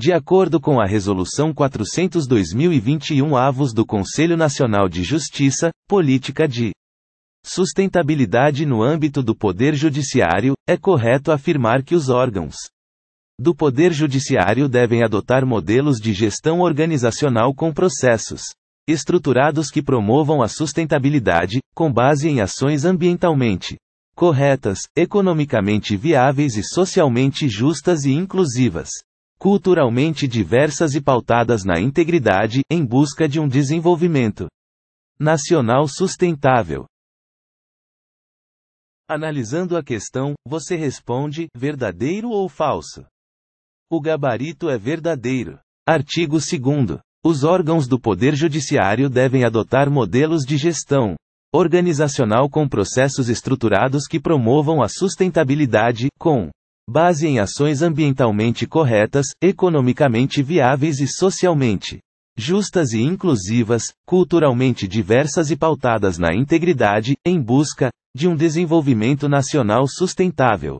De acordo com a Resolução 400-2021 avos do Conselho Nacional de Justiça, Política de Sustentabilidade no âmbito do Poder Judiciário, é correto afirmar que os órgãos do Poder Judiciário devem adotar modelos de gestão organizacional com processos estruturados que promovam a sustentabilidade, com base em ações ambientalmente corretas, economicamente viáveis e socialmente justas e inclusivas culturalmente diversas e pautadas na integridade, em busca de um desenvolvimento nacional sustentável. Analisando a questão, você responde: verdadeiro ou falso? O gabarito é verdadeiro. Artigo 2. Os órgãos do Poder Judiciário devem adotar modelos de gestão organizacional com processos estruturados que promovam a sustentabilidade, com base em ações ambientalmente corretas, economicamente viáveis e socialmente justas e inclusivas, culturalmente diversas e pautadas na integridade, em busca de um desenvolvimento nacional sustentável.